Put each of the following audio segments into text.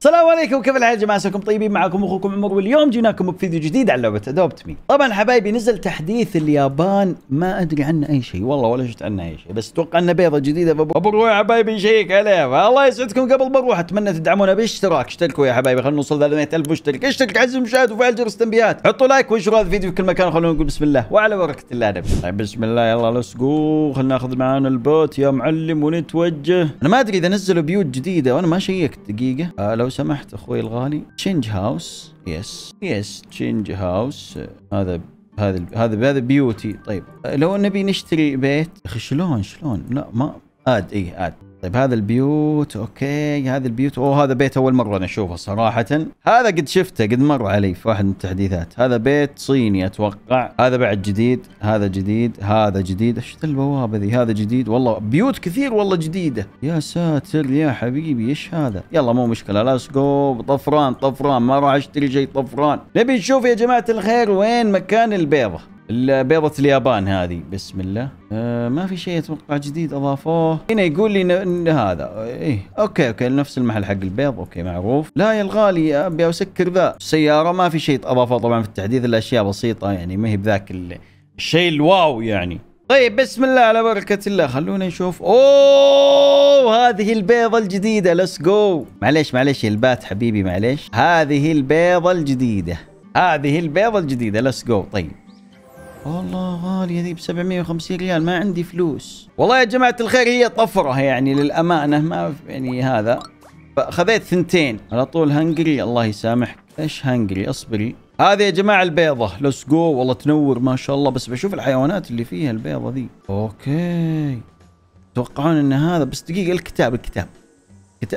السلام عليكم كيف الحال يا جماعه عساكم طيبين معكم اخوكم عمر واليوم جيناكم بفيديو جديد على لعبه ادوبت مي طبعا حبايبي نزل تحديث اليابان ما ادري عنه اي شيء والله ولا شفت عنه اي شيء بس اتوقع انه بيضه جديده يا حبايبي نشيك عليها الله يسعدكم قبل بروح اتمنى تدعمونا باشتراك اشتركوا يا حبايبي خلينا نوصل 300000 مشترك اشترك عز المشاهد وفعل جرس التنبيهات حطوا لايك وانشروا هذا الفيديو في كل مكان خلونا نقول بسم الله وعلى بركه الله نبدا طيب بسم الله يلا ليتس جو خلينا ناخذ معانا البوت يا معلم ونتوجه انا ما ادري اذا نزلوا بيوت جديده وانا ما شيكت دقيقه أه لو لو سمحت اخوي الغالي تشينج هاوس يس يس تشينج هاوس هذا هذا هذا هذا بيوتي طيب لو نبي نشتري بيت اخي شلون شلون لا ما اد اي اد طيب هذا البيوت اوكي هذا البيوت اوه هذا بيت اول مره انا اشوفه صراحه هذا قد شفته قد مر علي في واحد من التحديثات هذا بيت صيني اتوقع هذا بعد جديد هذا جديد هذا جديد ايش البوابه ذي هذا جديد والله بيوت كثير والله جديده يا ساتر يا حبيبي ايش هذا يلا مو مشكله لاتس جو طفران طفران ما راح اشتري شيء طفران نبي نشوف يا جماعه الخير وين مكان البيضه بيضة اليابان هذه بسم الله أه ما في شيء اتوقع جديد اضافوه هنا يقول لي إن هذا ايه اوكي اوكي نفس المحل حق البيض اوكي معروف لا يا الغالي ابي اسكر ذا السيارة ما في شيء اضافه طبعا في التحديث الا اشياء بسيطة يعني ما هي بذاك الشيء الواو يعني طيب بسم الله على بركة الله خلونا نشوف اوه هذه البيضة الجديدة ليتس جو معليش معليش البات حبيبي معليش هذه البيضة الجديدة هذه البيضة الجديدة ليتس جو طيب والله غالية ذي ب 750 ريال ما عندي فلوس والله يا جماعة الخير هي طفرة يعني للأمانة ما يعني هذا فخذيت ثنتين على طول هنجري الله يسامحك ايش هنجري اصبري هذه يا جماعة البيضة لس جو والله تنور ما شاء الله بس بشوف الحيوانات اللي فيها البيضة ذي اوكي توقعون ان هذا بس دقيقة الكتاب الكتاب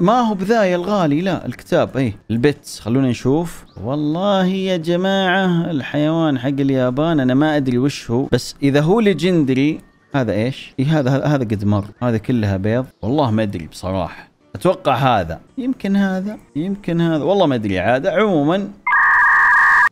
ما هو يا الغالي لا الكتاب اي البت خلونا نشوف والله يا جماعة الحيوان حق اليابان انا ما ادري وش هو بس اذا هو ليجندري هذا ايش؟ إيه هذا هذا قد مر هذا كلها بيض والله ما ادري بصراحة اتوقع هذا يمكن هذا يمكن هذا والله ما ادري عاد عموما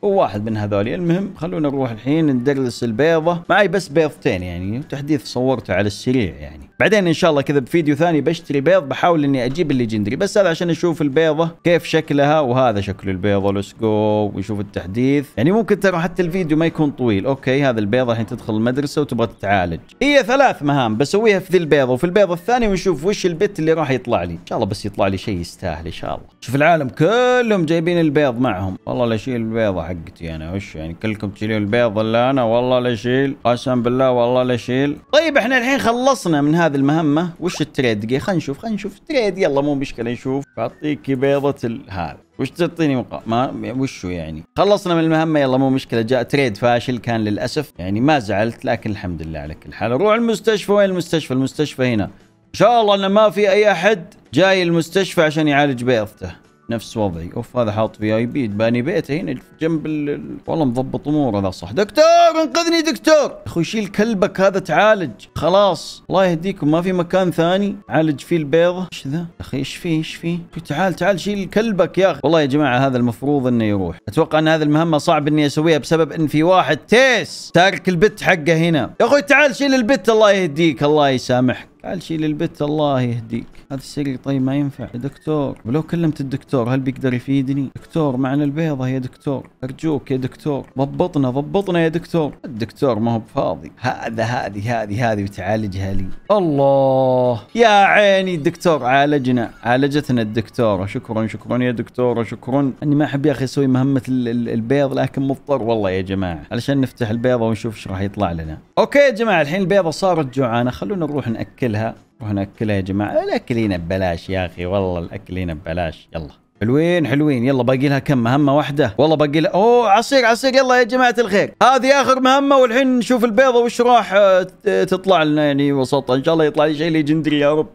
هو واحد من هذول المهم خلونا نروح الحين ندرس البيضه معي بس بيضتين يعني تحديث صورته على السريع يعني بعدين ان شاء الله كذا بفيديو ثاني بشتري بيض بحاول اني اجيب الليجندري بس هذا عشان اشوف البيضه كيف شكلها وهذا شكل البيضه ليتس جو ونشوف التحديث يعني ممكن ترى حتى الفيديو ما يكون طويل اوكي هذا البيضه الحين تدخل المدرسه وتبغى تتعالج هي ثلاث مهام بسويها في ذي البيضه وفي البيضه الثانيه ونشوف وش البت اللي راح يطلع لي ان شاء الله بس يطلع لي شيء يستاهل ان شاء الله شوف العالم كلهم جايبين البيض معهم والله لا شيء البيضه حقتي انا وش يعني كلكم تشيلون البيض الا انا والله لا اشيل قسم بالله والله لا اشيل طيب احنا الحين خلصنا من هذه المهمه وش التريد دقيقه خلينا نشوف خلينا نشوف تريد يلا مو مشكله نشوف بعطيك بيضه هذا وش تعطيني مقا... ما وشو يعني خلصنا من المهمه يلا مو مشكله جاء تريد فاشل كان للاسف يعني ما زعلت لكن الحمد لله على كل حال روح المستشفى وين المستشفى المستشفى هنا ان شاء الله انه ما في اي احد جاي المستشفى عشان يعالج بيضته نفس وضعي اوف هذا حاط في اي بي باني بيته هنا جنب ال... والله مضبط اموره ذا صح دكتور انقذني دكتور اخوي شيل كلبك هذا تعالج خلاص الله يهديكم ما في مكان ثاني عالج فيه البيضه ايش ذا اخي ايش فيه ايش فيه تعال تعال شيل كلبك يا اخي والله يا جماعه هذا المفروض انه يروح اتوقع ان هذه المهمه صعب اني اسويها بسبب ان في واحد تيس تارك البت حقه هنا يا اخوي تعال شيل البت الله يهديك الله يسامحك تعال شيل البت الله يهديك هذا السرير طيب ما ينفع يا دكتور ولو كلمت الدكتور هل بيقدر يفيدني دكتور معنا البيضة يا دكتور ارجوك يا دكتور ضبطنا ضبطنا يا دكتور الدكتور ما هو بفاضي هذا هذه هذه هذه وتعالجها لي الله يا عيني الدكتور عالجنا عالجتنا الدكتورة شكرا شكرا يا دكتورة شكرا اني ما احب يا اخي اسوي مهمة البيض لكن مضطر والله يا جماعة علشان نفتح البيضة ونشوف ايش راح يطلع لنا اوكي يا جماعة الحين البيضة صارت جوعانة خلونا نروح ناكلها اكلها وهنا يا جماعه الاكل هنا ببلاش يا اخي والله الاكل هنا ببلاش يلا حلوين حلوين يلا باقي لها كم مهمه واحده والله باقي لها اوه عصير عصير يلا يا جماعه الخير هذه اخر مهمه والحين نشوف البيضه وش راح آه، تطلع لنا يعني وسطها ان شاء الله يطلع لي شيء ليجندري يا رب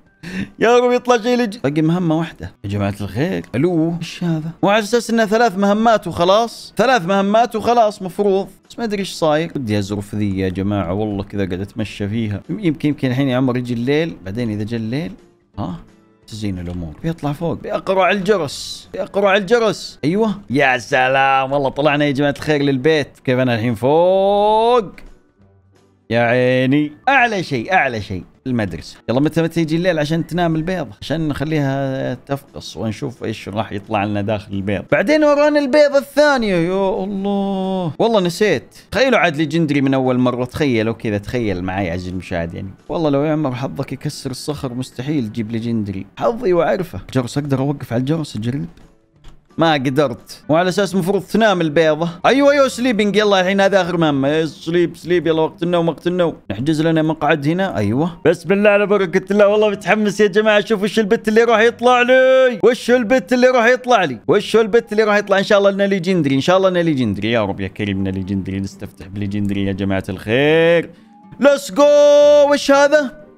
يا رب يطلع شيء لج باقي مهمه واحده يا جماعه الخير الو ايش هذا وعلى اساس انها ثلاث مهمات وخلاص ثلاث مهمات وخلاص مفروض بس ما ادري ايش صاير ودي ازرف ذي يا جماعه والله كذا قاعد اتمشى فيها يمكن يمكن الحين يا عمر يجي الليل بعدين اذا جا الليل ها تزين الامور بيطلع فوق بيقرع الجرس بيقرع الجرس ايوه يا سلام والله طلعنا يا جماعه الخير للبيت كيف انا الحين فوق يا عيني اعلى شيء اعلى شيء المدرسه يلا متى متى يجي الليل عشان تنام البيضه عشان نخليها تفقص ونشوف ايش راح يطلع لنا داخل البيض بعدين ورانا البيضه الثانيه يا الله والله نسيت تخيلوا عاد لي جندري من اول مره تخيلوا كذا تخيل معي عزيزي المشاهد يعني والله لو يعمر حظك يكسر الصخر مستحيل تجيب لي جندري حظي واعرفه جرس اقدر اوقف على الجرس اجرب ما قدرت وعلى اساس المفروض تنام البيضه ايوه ايوه سليبنج يلا الحين هذا اخر مهمه سليب سليب يلا وقت النوم وقت النوم نحجز لنا مقعد هنا ايوه بسم الله على بركه الله والله متحمس يا جماعه شوف وش البت اللي راح يطلع لي وش البت اللي راح يطلع لي وش البت اللي راح يطلع ان شاء الله لنا ليجندري ان شاء الله لنا ليجندري يا رب يا كريم لنا ليجندري نستفتح بليجندري يا جماعه الخير ليتس جو وش هذا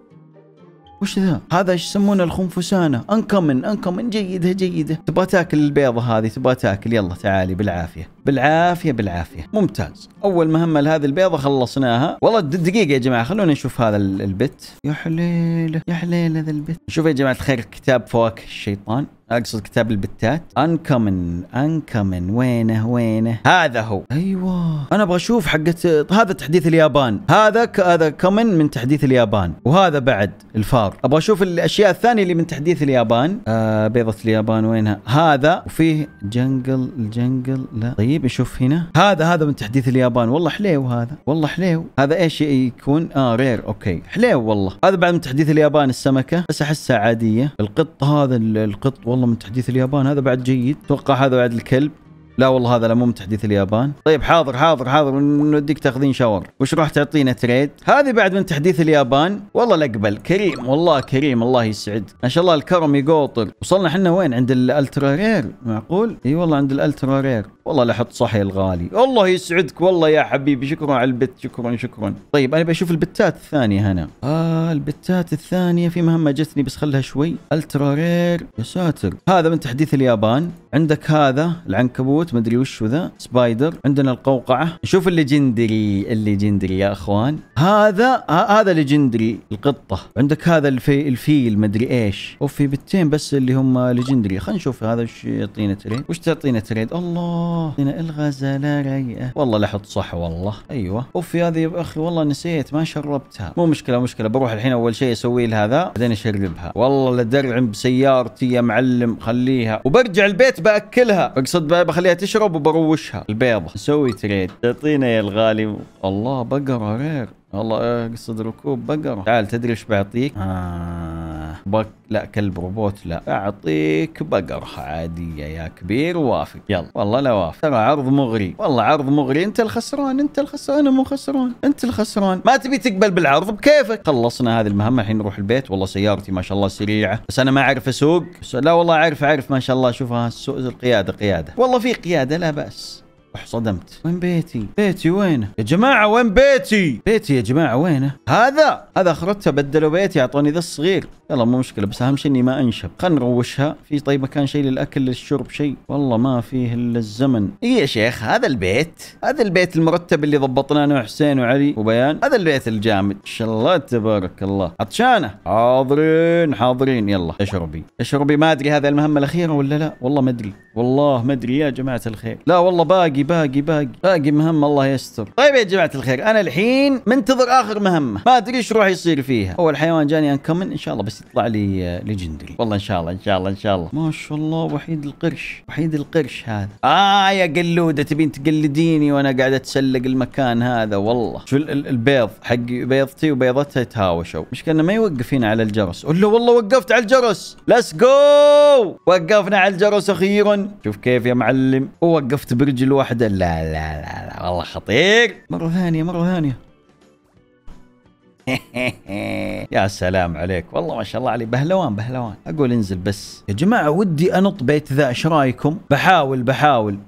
وش ذا؟ هذا ايش يسمونه الخنفسانه انكمن انكمن جيده جيده تبغى تاكل البيضه هذه تبغى تاكل يلا تعالي بالعافيه بالعافيه بالعافيه ممتاز اول مهمه لهذه البيضه خلصناها والله دقيقه يا جماعه خلونا نشوف هذا البت يا حليله يا حليله ذا البت شوف يا جماعه الخير كتاب فواكه الشيطان اقصد كتاب البتات انكمن انكمن وينه وينه هذا هو ايوه انا ابغى اشوف حقه هذا تحديث اليابان هذا ك... هذا كمن من تحديث اليابان وهذا بعد الفار ابغى اشوف الاشياء الثانيه اللي من تحديث اليابان آه بيضه اليابان وينها هذا وفيه جنجل الجنجل لا طيب نشوف هنا هذا هذا من تحديث اليابان والله حليو هذا والله حليو هذا ايش يكون اه رير اوكي حليو والله هذا بعد من تحديث اليابان السمكه بس احسها عاديه القط هذا القط والله والله من تحديث اليابان هذا بعد جيد اتوقع هذا بعد الكلب لا والله هذا لا مو من تحديث اليابان طيب حاضر حاضر حاضر نوديك تاخذين شاور وش راح تعطينا تريد هذه بعد من تحديث اليابان والله لا اقبل كريم والله كريم الله يسعد ما شاء الله الكرم يقوطر وصلنا احنا وين عند الالترا رير معقول اي والله عند الالترا رير والله لا احط صحي الغالي الله يسعدك والله يا حبيبي شكرا على البت شكرا شكرا طيب انا بشوف البتات الثانيه هنا اه البتات الثانيه في مهمه جتني بس خلها شوي الترا رير يا ساتر هذا من تحديث اليابان عندك هذا العنكبوت ما مدري وش ذا سبايدر عندنا القوقعه نشوف الليجندري الليجندري يا اخوان هذا هذا ليجندري القطه عندك هذا الفي الفيل مدري ايش اوف في بتين بس اللي هم ليجندري خلينا نشوف هذا وش يعطينا تريد وش تعطينا تريد الله هنا الغزاله رايقه والله لاحظت صح والله ايوه اوف هذه يا اخي والله نسيت ما شربتها مو مشكله مشكله بروح الحين اول شيء اسوي لها ذا بعدين اشربها والله لدرع بسيارتي يا معلم خليها وبرجع البيت باكلها اقصد بخليها خليها تشرب وبروشها البيضة نسوي تريد تعطينا يا الغالي الله بقرة رير الله اقصد ركوب بقرة تعال تدري ايش بعطيك آه. بق... لا كلب روبوت لا اعطيك بقره عاديه يا كبير وافق يلا والله لا وافق ترى عرض مغري والله عرض مغري انت الخسران انت الخسران انا مو خسران انت الخسران ما تبي تقبل بالعرض بكيفك خلصنا هذه المهمه الحين نروح البيت والله سيارتي ما شاء الله سريعه بس انا ما اعرف اسوق لا والله اعرف اعرف ما شاء الله شوفها القياده قياده والله في قياده لا باس صدمت وين بيتي بيتي وينه يا جماعه وين بيتي بيتي يا جماعه وينه هذا هذا اخرته بدلوا بيتي اعطوني ذا الصغير يلا مو مشكله بس اهم شيء اني ما انشب خلينا نروشها في طيب مكان شيء للاكل للشرب شيء والله ما فيه الا الزمن اي يا شيخ هذا البيت هذا البيت المرتب اللي ضبطناه انا وحسين وعلي وبيان هذا البيت الجامد ما شاء الله تبارك الله عطشانه حاضرين حاضرين يلا اشربي اشربي ما ادري هذا المهمه الاخيره ولا لا والله ما ادري والله ما ادري يا جماعه الخير لا والله باقي باقي باقي باقي باقي مهمه الله يستر طيب يا جماعه الخير انا الحين منتظر اخر مهمه ما ادري ايش راح يصير فيها اول حيوان جاني انكمن ان شاء الله بس يطلع لي ليجندري آه، والله ان شاء الله ان شاء الله ان شاء الله ما شاء الله وحيد القرش وحيد القرش هذا اه يا قلوده تبين تقلديني وانا قاعد اتسلق المكان هذا والله شو البيض حق بيضتي وبيضتها يتهاوشوا مش كنا ما يوقف هنا على الجرس قول والله وقفت على الجرس ليتس جو وقفنا على الجرس اخيرا شوف كيف يا معلم ووقفت برجل واحد واحدة لا لا لا, لا والله خطير مرة ثانية مرة ثانية يا سلام عليك والله ما شاء الله علي بهلوان بهلوان اقول انزل بس يا جماعه ودي انط بيت ذا ايش رايكم بحاول بحاول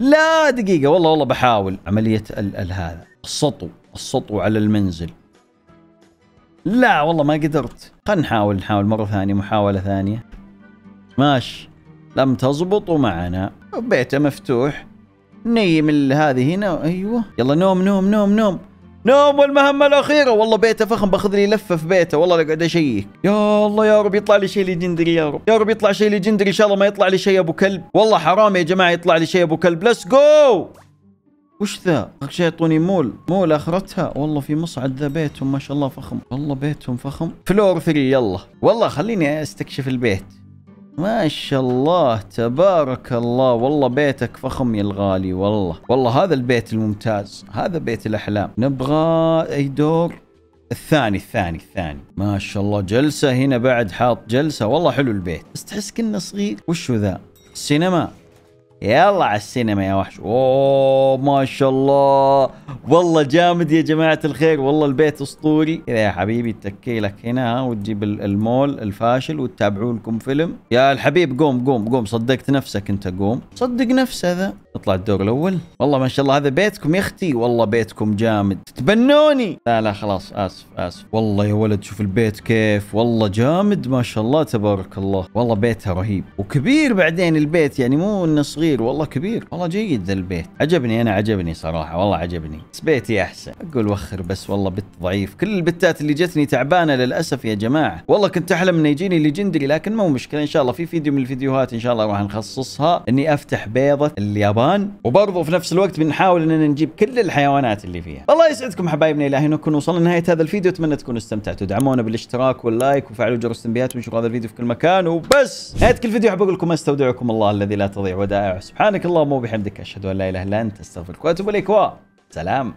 لا دقيقه والله والله بحاول عمليه ال ال هذا السطو السطو على المنزل لا والله ما قدرت خل نحاول نحاول مره ثانيه محاوله ثانيه ماشي لم تزبطوا معنا بيته مفتوح نيم هذه هنا ايوه يلا نوم نوم نوم نوم نوم والمهمة الأخيرة والله بيته فخم باخذ لي لفة في بيته والله اقعد أشيك يا الله يا رب يطلع لي شيء ليجندري يا رب يا رب يطلع شيء ليجندري إن شاء الله ما يطلع لي شيء أبو كلب والله حرام يا جماعة يطلع لي شيء أبو كلب ليتس جو وش ذا؟ شيء يعطوني مول، مول اخرتها والله في مصعد ذا بيتهم ما شاء الله فخم، والله بيتهم فخم، فلور ثري يلا، والله خليني استكشف البيت، ما شاء الله تبارك الله والله بيتك فخم يا الغالي والله والله هذا البيت الممتاز هذا بيت الأحلام نبغى أي دور الثاني الثاني الثاني ما شاء الله جلسة هنا بعد حاط جلسة والله حلو البيت بس تحس كنا صغير وشو ذا سينما يلا على السينما يا وحش اوه ما شاء الله والله جامد يا جماعه الخير والله البيت اسطوري كذا يا حبيبي تكي لك هنا وتجيب المول الفاشل وتتابعوا لكم فيلم يا الحبيب قوم قوم قوم صدقت نفسك انت قوم صدق نفسه ذا نطلع الدور الاول والله ما شاء الله هذا بيتكم يا اختي والله بيتكم جامد تتبنوني لا لا خلاص اسف اسف والله يا ولد شوف البيت كيف والله جامد ما شاء الله تبارك الله والله بيتها رهيب وكبير بعدين البيت يعني مو انه صغير والله كبير والله جيد ذا البيت عجبني انا عجبني صراحه والله عجبني بس بيتي احسن اقول وخر بس والله بت ضعيف كل البتات اللي جتني تعبانه للاسف يا جماعه والله كنت احلم انه يجيني ليجندري لكن مو مشكله ان شاء الله في فيديو من الفيديوهات ان شاء الله راح نخصصها اني افتح بيضه اليابان اليابان وبرضه في نفس الوقت بنحاول اننا نجيب كل الحيوانات اللي فيها الله يسعدكم حبايبنا الى هنا نكون وصلنا لنهايه هذا الفيديو اتمنى تكونوا استمتعتوا دعمونا بالاشتراك واللايك وفعلوا جرس التنبيهات ونشوف هذا الفيديو في كل مكان وبس نهايه كل فيديو احب اقول لكم استودعكم الله الذي لا تضيع ودائعه سبحانك اللهم وبحمدك اشهد ان لا اله الا انت استغفرك واتوب اليك سلام